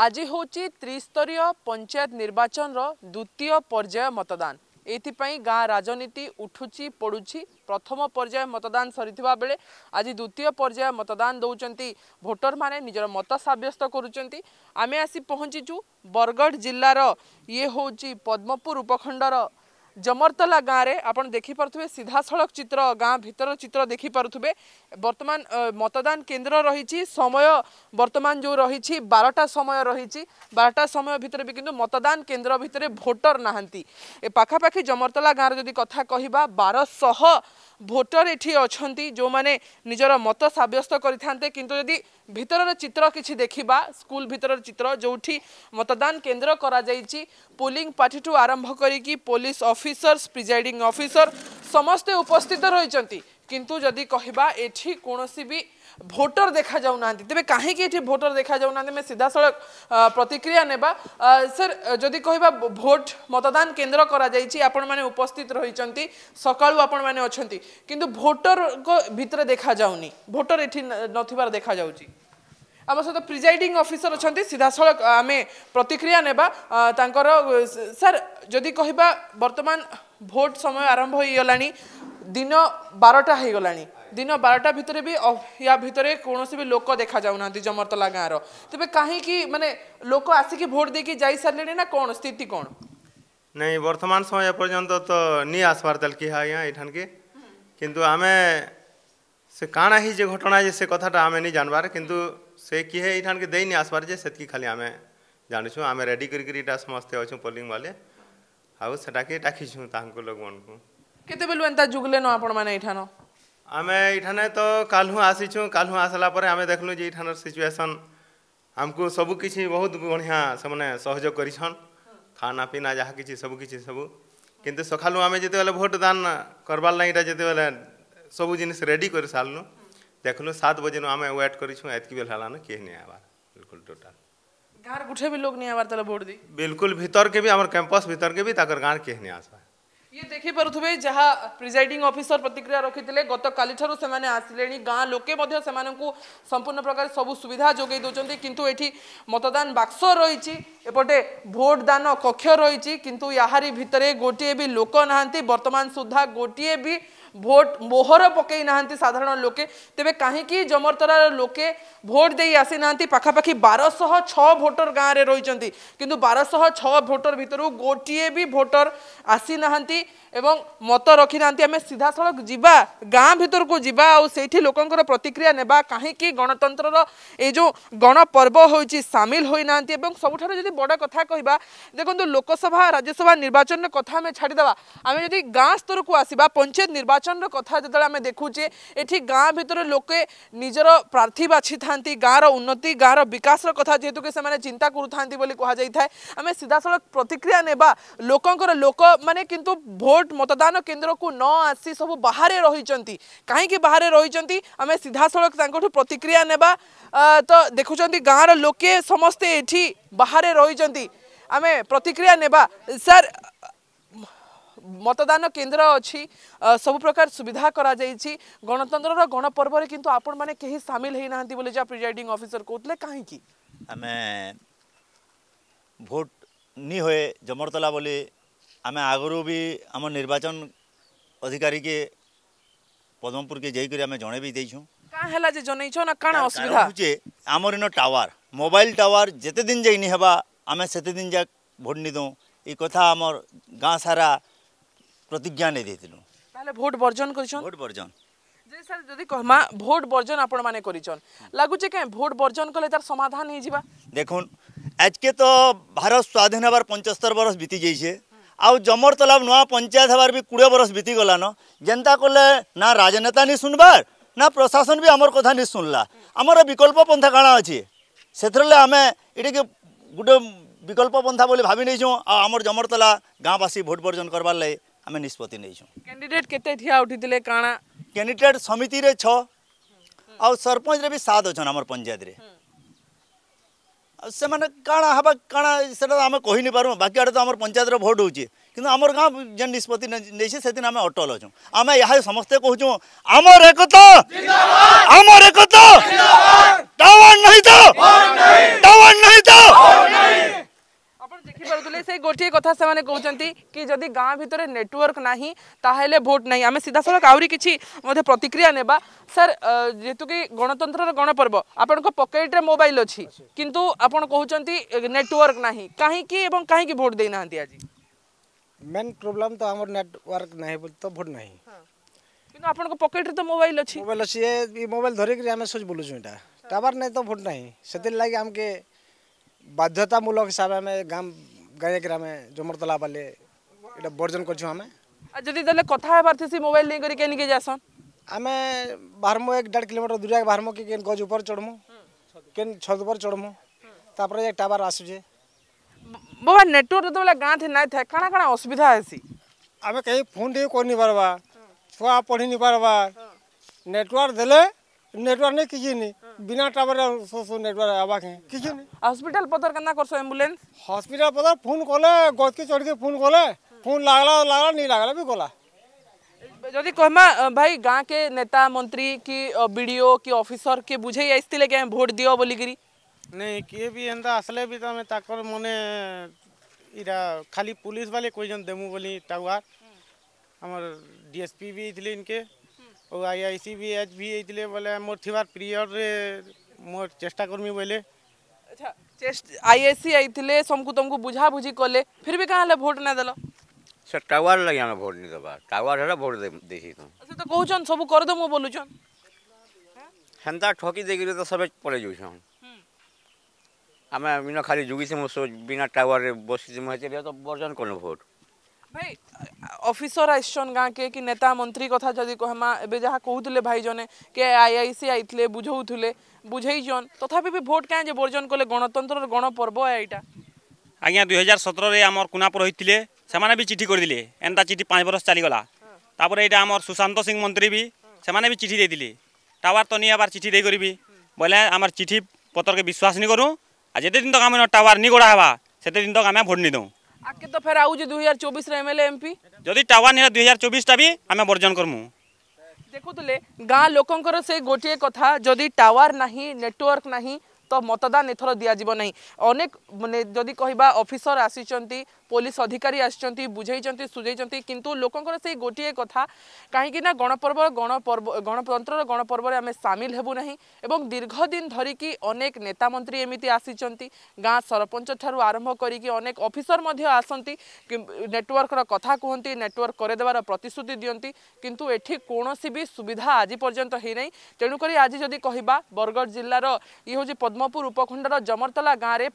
ଆଜି ହେଉଛି ତ୍ରିସ୍ତରୀୟ ପଞ୍ଚାୟତ ନିର୍ବାଚନର ଦ୍ୱିତୀୟ ପର୍ଯ୍ୟାୟ ମତଦାନ ଏଥିପାଇଁ ଗାଁ ରାଜନୀତି ଉଠୁଛି ପଡ଼ୁଛି ପ୍ରଥମ ପର୍ଯ୍ୟାୟ ମତଦାନ ସରିଥିବା ବେଳେ ଆଜି ଦ୍ୱିତୀୟ ପର୍ଯ୍ୟାୟ ମତଦାନ ଦେଉଛନ୍ତି ଭୋଟରମାନେ ନିଜର ମତ ସାବ୍ୟସ୍ତ କରୁଛନ୍ତି ଆମେ ଆସି ପହଞ୍ଚିଛୁ ବରଗଡ଼ ଜିଲ୍ଲାର ଇଏ ହେଉଛି ପଦ୍ମପୁର ଉପଖଣ୍ଡର ଜମରତଲା ଗାଁରେ ଆପଣ ଦେଖିପାରୁଥିବେ ସିଧାସଳଖ ଚିତ୍ର ଗାଁ ଭିତର ଚିତ୍ର ଦେଖିପାରୁଥିବେ ବର୍ତ୍ତମାନ ମତଦାନ କେନ୍ଦ୍ର ରହିଛି ସମୟ ବର୍ତ୍ତମାନ ଯେଉଁ ରହିଛି ବାରଟା ସମୟ ରହିଛି ବାରଟା ସମୟ ଭିତରେ ବି କିନ୍ତୁ ମତଦାନ କେନ୍ଦ୍ର ଭିତରେ ଭୋଟର ନାହାନ୍ତି ଏ ପାଖାପାଖି ଜମରତଲା ଗାଁରେ ଯଦି କଥା କହିବା ବାରଶହ ভোটর এটি অনেক যে নিজের মত সাব্যস্ত করে থাকে কিন্তু যদি ভিতরের চিত্র কিছু দেখা স্কুল ভিতরের চিত্র যেটি মতদান কেন্দ্র করা যাই পোলিং পার্টি ঠু আরম্ভ করি পুলিশ অফিসর প্রিজাইডিং অফিসর সমস্ত উপস্থিত রয়েছেন কিন্তু যদি কহবা এটি কোণী বি ভোটর দেখা যাও না তেমনি কাহিকি এটি ভোটর দেখা যাও না আমি সিধা সিধাসলখ প্রতিক্রিয়া নেবা স্যার যদি কহবা ভোট মতদান কেন্দ্র করা যাইছি আপন মানে উপস্থিত রয়েছেন সকাল আপন মানে অনেক কিন্তু ভোটর ভিতরে দেখা যাওনি ভোটর এটি নথিবার দেখা যাচ্ছে আমার সহ প্রিজাইডিং অফিসর অনেক সিধা সিধাসলখ আমি প্রতিক্রিয়া নেবা তাঁর স্যার যদি কহবা বর্তমান भोट समय आरंभ हो दिन बारटा हो दिन बारटा भितर भी या भितर कौन सी भी लोक देखा जाऊना जमरतला गाँव रेबे कहीं मानते लोक आसिक भोट दे जा सारे ना कौन स्थिति कौन नहीं बर्तमान समय एपर्तंत तो नहीं आसवार यहाँ के किंतु आम से काणा ही जे घटना जे से कथाटा आमे नहीं जानवार किंतु से किए ये के दे नहीं आसवार जे से खाली आम जानूँ आम रेडी करा समस्ते अच्छे पोलिंग वाले ଆଉ ସେଟାକେ ଡାକିଛୁ ତାହାଙ୍କୁ ଲୋକମାନଙ୍କୁ କେତେବେଲୁ ଏନ୍ତା ଯୁଗଲେନ ଆପଣମାନେ ଏଇଠାନ ଆମେ ଏଇଠାନେ ତ କାଲୁ ଆସିଛୁ କାଲୁ ଆସିଲା ପରେ ଆମେ ଦେଖିଲୁ ଯେ ଏଇଠାନର ସିଚୁଏସନ୍ ଆମକୁ ସବୁ କିଛି ବହୁତ ବଢ଼ିଆ ସେମାନେ ସହଯୋଗ କରିଛନ୍ ଖାନା ପିନା ଯାହା କିଛି ସବୁ କିଛି ସବୁ କିନ୍ତୁ ସକାଳୁ ଆମେ ଯେତେବେଳେ ଭୋଟ ଦାନ କରବାର୍ ଲାଗିଟା ଯେତେବେଳେ ସବୁ ଜିନିଷ ରେଡ଼ି କରି ସାରିଲୁ ଦେଖିଲୁ ସାତ ବଜେନୁ ଆମେ ୱେଟ୍ କରିଛୁ ଏତ୍କି ବେଲ ହେଲାନ କିଏ ନେଇ ଆଏବା ବିଲକୁଲ ଟୋଟାଲ गार गुठे भी लोग नहीं आवार तले वोट दी बिल्कुल भीतर के भी हमर कैंपस भीतर के भी ताकर तो गार के नहीं आसवा ये देखि परथुबे जहां प्रेजाइडिंग ऑफिसर प्रतिक्रिया रखितले गत काली से माने आसलेनी गां लोके मध्य से को संपूर्ण प्रकार सब सुविधा जोगै दोचन्ति किंतु एठी मतदान बाक्स रहिछि एपटे वोट दान कक्ष रहिछि किंतु याहारी भितरे गोटिए भी लोक नाहांती वर्तमान सुद्धा गोटिए भी ভোট মোহর পকাই না সাধারণ লোকে তেমন কাহিকি জমরতলার লোকে ভোট দিয়ে আসি না পাখাপাখি বারশহ ছ ভোটর গাঁরে রয়েছেন কিন্তু বারশহ ছ ভোটর ভিতর গোটিয়ে বি ভোটর আসি না এবং মত রখি না আমি সিধাসলখ যা গাঁ ভিতরক যা আইটি লোকর প্রতিক্রিয়া নেবা কী গণতন্ত্র এই যে গণপর্ব হয়েছি সামিল হয়ে না এবং সবুঠার যদি বড় কথা কহা দেখুন লোকসভা রাজ্যসভা নির্বাচন কথা আমি ছাড়িদেবা আমি যদি গাঁ স্তরক আসবা পঞ্চায়েত নির্বাচন ନିର୍ବାଚନର କଥା ଯେତେବେଳେ ଆମେ ଦେଖୁଛେ ଏଠି ଗାଁ ଭିତରେ ଲୋକେ ନିଜର ପ୍ରାର୍ଥୀ ବାଛିଥାନ୍ତି ଗାଁର ଉନ୍ନତି ଗାଁର ବିକାଶର କଥା ଯେହେତୁ କି ସେମାନେ ଚିନ୍ତା କରୁଥାନ୍ତି ବୋଲି କୁହାଯାଇଥାଏ ଆମେ ସିଧାସଳଖ ପ୍ରତିକ୍ରିୟା ନେବା ଲୋକଙ୍କର ଲୋକମାନେ କିନ୍ତୁ ଭୋଟ ମତଦାନ କେନ୍ଦ୍ରକୁ ନ ଆସି ସବୁ ବାହାରେ ରହିଛନ୍ତି କାହିଁକି ବାହାରେ ରହିଛନ୍ତି ଆମେ ସିଧାସଳଖ ତାଙ୍କଠୁ ପ୍ରତିକ୍ରିୟା ନେବା ତ ଦେଖୁଛନ୍ତି ଗାଁର ଲୋକେ ସମସ୍ତେ ଏଠି ବାହାରେ ରହିଛନ୍ତି ଆମେ ପ୍ରତିକ୍ରିୟା ନେବା ସାର୍ মতদান কেন্দ্র অছি সবু প্রকার সুবিধা করা যাইছি গণতন্ত্রর গণপর্বরে কিন্তু আপন মানে কেহি সামিল হই নাহান্তি বলে যা প্রিজাইডিং অফিসর কহুতলে কাহিকি আমি ভোট নি হয়ে জমরতলা বলে আমি আগরু বি আমার নির্বাচন অধিকারীকে পদ্মপুরকে যাইকরি আমি জনে বি দেইছু কা হেলা যে জনেইছ না কানা অসুবিধা হচ্ছে আমার ইন টাওয়ার মোবাইল টাওয়ার যেতে দিন যাই নি হেবা আমি সেতে দিন যাক ভোট নি দউ এই কথা আমার গাঁ সারা প্রতিজ্ঞা নেই দিয়েছিলু তাহলে ভোট বর্জন করছেন ভোট বর্জন যে স্যার যদি কহমা ভোট বর্জন আপন মানে করিছন লাগুছে কে ভোট বর্জন করলে তার সমাধান হয়ে যা দেখুন আজকে তো ভারত স্বাধীন হবার পঞ্চস্তর বরষ বিতি যাইছে আউ জমর তলাব নয় পঞ্চায়েত হবার বি কুড়িয়ে বরষ বিতি গলান যেনতা কলে না রাজনেতা নি শুনবার না প্রশাসন বি আমার কথা নি শুনলা আমার বিকল্প পন্থা কাଣା আছে সেথরলে আমি এটাকে গোটে বিকল্প পন্থা বলে ভাবি নেইছু আর আমার জমরতলা গাঁবাসী ভোট বর্জন করবার লাগে ଆମେ ନିଷ୍ପତ୍ତି ନେଇଛୁ କ୍ୟାଣ୍ଡିଡେଟ୍ କେତେ ଠିଆ ଉଠିଥିଲେ କାଣା କ୍ୟାଣ୍ଡିଡେଟ୍ ସମିତିରେ ଛଅ ଆଉ ସରପଞ୍ଚରେ ବି ସାତ ଅଛନ୍ ଆମର ପଞ୍ଚାୟତରେ ଆଉ ସେମାନେ କାଣା ହେବା କାଣା ସେଟା ଆମେ କହିନି ପାରୁ ବାକି ଆଡ଼େ ତ ଆମର ପଞ୍ଚାୟତର ଭୋଟ୍ ହେଉଛି କିନ୍ତୁ ଆମର ଗାଁ ଯେନ୍ ନିଷ୍ପତ୍ତି ନେଇଛେ ସେଦିନ ଆମେ ଅଟଲ ଅଛୁ ଆମେ ଏହା ସମସ୍ତେ କହୁଛୁ ଆମର ଏକତା ଆମର ଏକତା ଟାୱାର ନାହିଁ ତ गोटे कथा से कहते कि जदि गाँ भर नेटवर्क ना ताहले भोट ना आम सीधा सड़क आहरी कि प्रतिक्रिया ने सर जेहेतु कि गणतंत्र गणपर्व आपण पकेट्रे मोबाइल अच्छी किंतु आपण कहते नेटवर्क ना कहीं कहीं भोट देना आज मेन प्रोब्लेम तो आम नेटवर्क ना तो भोट ना किंतु आपण पकेट्रे तो मोबाइल अच्छी मोबाइल अच्छी मोबाइल धरिकी आम सोच बोलूँ यहाँ टावर नहीं तो भोट ना से लगे आमके बाध्यतामूलक हिसाब आम गाँव गायकर आम जमरतला बाले ये बर्जन करोबाइल नहीं करसन आम बाहर एक डेढ़ किलोमीटर दूरिया बाहर के गज उपर चढ़मु केन छत पर चढ़मु तापर एक टावर आसुचे बाबा नेटवर्क जो गाँ थे ना था क्या क्या असुविधा है आम कहीं फोन टे कर छुआ पढ़ी नहीं पार्बा नेटवर्क देले नेटवर्क नहीं किसी नहीं बिना टावर नेटवर्क आवा के किसी नहीं हॉस्पिटल पदर कना करसो एम्बुलेंस हॉस्पिटल पदर फोन कोले गोद के चढ़ के फोन कोले फोन लागला लागला नहीं लागला भी कोला जदी कहमा भाई गां के नेता मंत्री की वीडियो की ऑफिसर के बुझे आइस्तिले के वोट के भी एंदा तो तो खाली पुलिस वाले कोई जन बोली ଆଉ I I C B H V ହେଇଥିଲେ ବୋଲେ ମୋର ଥିବାର ପିରିୟଡ଼ରେ ମୋର ଚେଷ୍ଟା କର୍ମି ବୋଇଲେ ଆଚ୍ଛା ଆଇ ଆଇ ସି ଆଇଥିଲେ ସମକୁ ତମକୁ ବୁଝାବୁଝି କଲେ ଫିର୍ ବି କାଁ ହେଲେ ଭୋଟ୍ ନାଇଁ ଦେଲ ସେ ଟାୱାର ଲାଗି ଆମେ ଭୋଟ୍ ନେଇ ଦେବା ଟାୱାର ହେଲେ ଭୋଟ୍ ଦେଇଥିଲୁ ସେ ତ କହୁଛନ୍ ସବୁ କରିଦେମୁ ବୋଲୁଛନ୍ ହେନ୍ତା ଠକି ଦେଇକିରି ତ ସବେ ପଳେଇ ଯାଉଛନ୍ ଆମେ ଇନ ଖାଲି ଯୁଗିଥିମୁ ବିନା ଟାୱାରରେ ବସିଥିମୁ ହେଥିରେ ତ ବର୍ଜନ କଲୁ ଭୋଟ୍ ভাই অফিসর আসছন গাঁকে কি নেতা মন্ত্রী কথা যদি কহমা এবে যা কহুলে জনে কে আইআইসি আইলে বুঝাউলে বুঝাইছন তথাপি বি ভোট কেন যে বর্জন কলে গণতন্ত্রর গণপর্ব এইটা আজ্ঞা দুই হাজার সতেরে আমার কুনাপুর হয়েছিল সেমানে বি চিঠি করে দিলে এনতা চিঠি পাঁচ বরষ চালগলা তাপরে এটা আমার সুশান্ত সিং মন্ত্রী বি সেমানে বি চিঠি দিয়ে দিলে টাওয়ার তো নিয়ে আবার চিঠি দিয়ে করবি বলে আমার চিঠি পত্রকে বিশ্বাস নি করু আর যেতে দিন তো আমি টাওয়ার নি গড়া হবা সেতে দিন তো আমি ভোট নি দেবো आके तो फेर आउ जे 2024 रे एमएलए एमपी जदी टावा ने 2024 टा भी हमें वर्जन करमु देखुले तो गाँ लोकंकर से गोटिए कथा जदी टावर ना नेटवर्क ना তো মতদান এথর দিয়াযিব না অনেক মানে যদি কহবা অফিসর আসিছেন পুলিশ অধিকারী আসছেন বুঝাইছেন সুঝাইছেন কিন্তু লোকর সেই গোটিয়ে কথা কাহিঁকি না গণপর্ব গণপর্ব গণতন্ত্রর গণপর্বরে আমি সামিল হবু না এবং দীর্ঘদিন ধরিকি অনেক নেতামন্ত্রী এমিতি আসিছেন গাঁ সরপঞ্চ ঠার আরম্ভ করিকি অনেক অফিসর মধ্যে আসন্তি নেটওয়ার্কর কথা কুহতি নেটওয়ার্ক করে দেবার প্রতিশ্রুতি দিকে কিন্তু এটি কোণী বি সুবিধা আজ পর্যন্ত হয়ে না তেণুকরি আজ যদি কহবা বরগড় জেলার ইয়ে হচ্ছে পদ্ম ପଦ୍ମପୁର ଉପଖଣ୍ଡର ଜମରତଲା ଗାଁରେ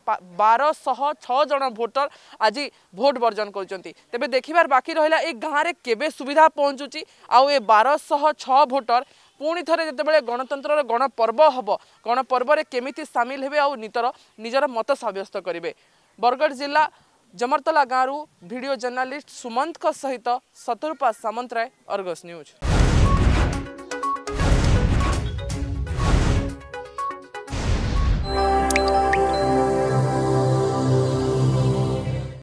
ବାରଶହ ଛଅ ଜଣ ଭୋଟର ଆଜି ଭୋଟ ବର୍ଜନ କରୁଛନ୍ତି ତେବେ ଦେଖିବାର ବାକି ରହିଲା ଏ ଗାଁରେ କେବେ ସୁବିଧା ପହଞ୍ଚୁଛି ଆଉ ଏ ବାରଶହ ଛଅ ଭୋଟର ପୁଣି ଥରେ ଯେତେବେଳେ ଗଣତନ୍ତ୍ରର ଗଣପର୍ବ ହେବ ଗଣପର୍ବରେ କେମିତି ସାମିଲ ହେବେ ଆଉ ନିଜର ନିଜର ମତ ସାବ୍ୟସ୍ତ କରିବେ ବରଗଡ଼ ଜିଲ୍ଲା ଜମରତଲା ଗାଁରୁ ଭିଡ଼ିଓ ଜର୍ଣ୍ଣାଲିଷ୍ଟ ସୁମନ୍ତଙ୍କ ସହିତ ସତରୂପା ସାମନ୍ତରାୟ ଅର୍ଗସ ନ୍ୟୁଜ୍